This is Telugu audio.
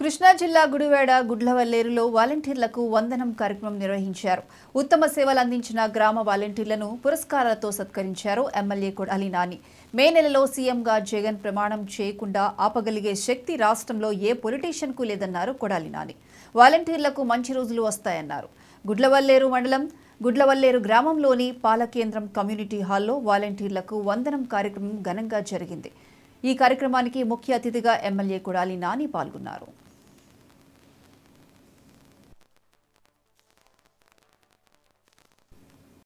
కృష్ణా జిల్లా గుడివాడ గుడ్లవల్లేరులో వాలంటీర్లకు వందనం కార్యక్రమం నిర్వహించారు ఉత్తమ సేవలు అందించిన గ్రామ వాలంటీర్లను పురస్కారాలతో సత్కరించారు ఎమ్మెల్యే కొడాలి నాని మే నెలలో సీఎంగా జగన్ ప్రమాణం చేయకుండా ఆపగలిగే శక్తి రాష్ట్రంలో ఏ పొలిటీషియన్కు లేదన్నారు కొడాలి నాని వాలంటీర్లకు మంచి రోజులు వస్తాయన్నారు గుడ్లవల్లేరు మండలం గుడ్లవల్లేరు గ్రామంలోని పాలకేంద్రం కమ్యూనిటీ హాల్లో వాలంటీర్లకు వందనం కార్యక్రమం ఘనంగా జరిగింది ఈ కార్యక్రమానికి ముఖ్య అతిథిగా ఎమ్మెల్యే కుడాలి నాని పాల్గొన్నారు